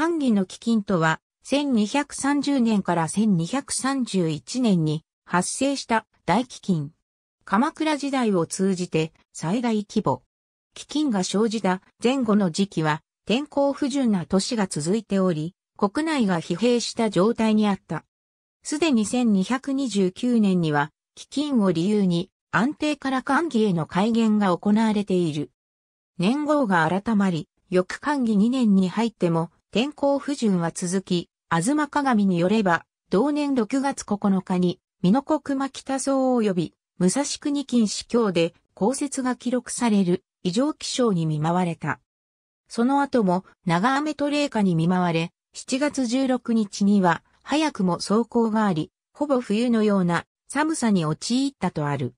歓義の基金とは、1230年から1231年に発生した大基金。鎌倉時代を通じて最大規模。基金が生じた前後の時期は天候不順な年が続いており、国内が疲弊した状態にあった。すでに1229年には、基金を理由に安定から管議への改元が行われている。年号が改まり、翌管議2年に入っても、天候不順は続き、東鏡によれば、同年6月9日に、美濃国間田荘及び、武蔵国近市境で降雪が記録される異常気象に見舞われた。その後も長雨と冷夏に見舞われ、7月16日には早くも走行があり、ほぼ冬のような寒さに陥ったとある。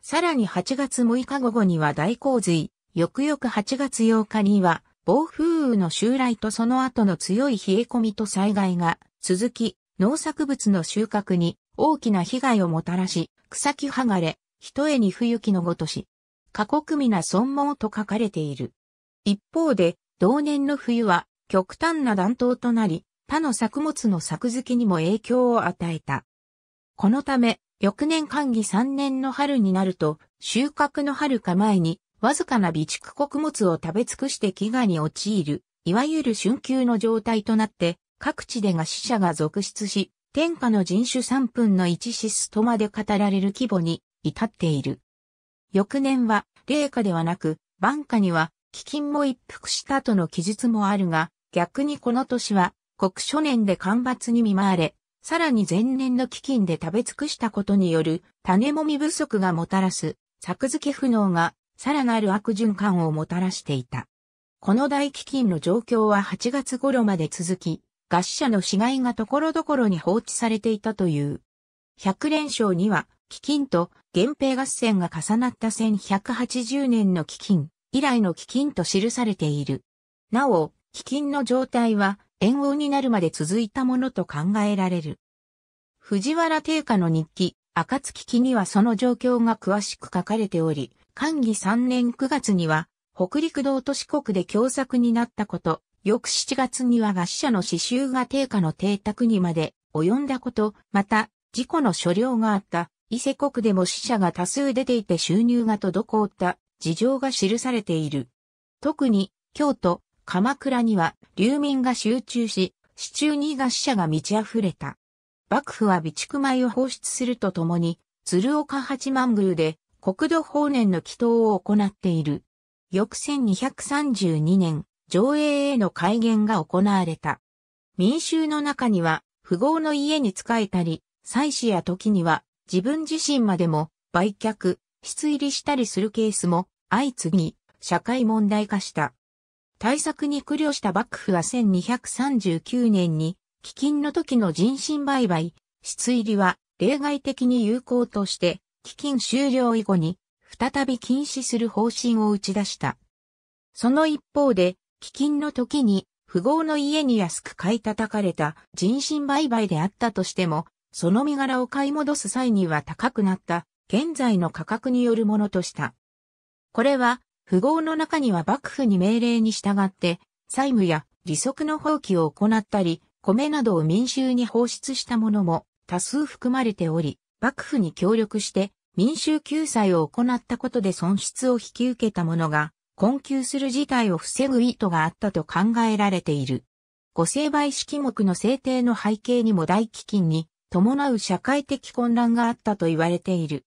さらに8月6日午後には大洪水、翌々8月8日には暴風雨の襲来とその後の強い冷え込みと災害が続き、農作物の収穫に大きな被害をもたらし、草木剥がれ、一重に不行のごとし、過酷みな損耗と書かれている。一方で、同年の冬は極端な暖冬となり、他の作物の作付きにも影響を与えた。このため、翌年寒議3年の春になると、収穫の春か前にわずかな備蓄穀物を食べ尽くして飢餓に陥る、いわゆる春休の状態となって、各地でが死者が続出し、天下の人種三分の一シスとまで語られる規模に至っている。翌年は、冷夏ではなく、晩夏には、飢饉も一服したとの記述もあるが、逆にこの年は、国初年で干ばつに見舞われ、さらに前年の飢饉で食べ尽くしたことによる種もみ不足がもたらす作付け不能がさらなる悪循環をもたらしていた。この大飢饉の状況は8月頃まで続き、餓死者の死骸が所々に放置されていたという。100連勝には、飢饉と源平合戦が重なった1180年の飢饉、以来の飢饉と記されている。なお、飢饉の状態は、炎王になるまで続いたものと考えられる。藤原定家の日記、暁記にはその状況が詳しく書かれており、寛義3年9月には、北陸道都市国で凶作になったこと、翌7月には餓死者の刺繍が定価の邸宅にまで及んだこと、また、事故の所領があった、伊勢国でも死者が多数出ていて収入が滞った事情が記されている。特に、京都、鎌倉には、流民が集中し、市中に餓死者が満ち溢れた。幕府は備蓄米を放出するとともに、鶴岡八幡宮で国土法年の祈祷を行っている。翌1232年、上映への改元が行われた。民衆の中には、富豪の家に仕えたり、祭祀や時には、自分自身までも、売却、質入りしたりするケースも、相次ぎ、社会問題化した。対策に苦慮した幕府は1239年に、飢饉の時の人身売買、質入りは例外的に有効として、金終了以後に、再び禁止する方針を打ち出した。その一方で、飢饉の時に、富豪の家に安く買い叩かれた人身売買であったとしても、その身柄を買い戻す際には高くなった現在の価格によるものとした。これは、富豪の中には幕府に命令に従って、債務や利息の放棄を行ったり、米などを民衆に放出したものも多数含まれており、幕府に協力して民衆救済を行ったことで損失を引き受けた者が、困窮する事態を防ぐ意図があったと考えられている。ご成敗式目の制定の背景にも大飢饉に伴う社会的混乱があったと言われている。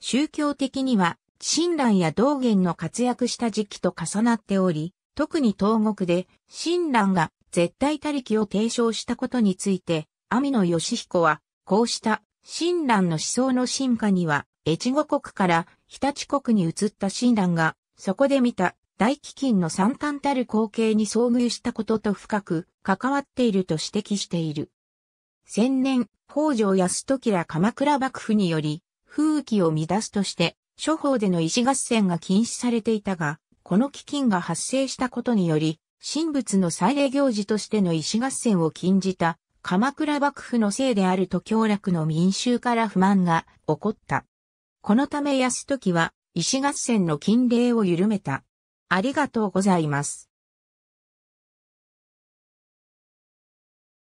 宗教的には、親鸞や道元の活躍した時期と重なっており、特に東国で親鸞が絶対他力を提唱したことについて、網野義彦は、こうした親鸞の思想の進化には、越後国から日立国に移った親鸞が、そこで見た大飢饉の惨憺たる光景に遭遇したことと深く関わっていると指摘している。千年、北条泰時ら鎌倉幕府により、風紀を乱すとして、諸法での石合戦が禁止されていたが、この飢饉が発生したことにより、神仏の祭礼行事としての石合戦を禁じた鎌倉幕府のせいであると京楽の民衆から不満が起こった。このため安時は石合戦の禁令を緩めた。ありがとうございます。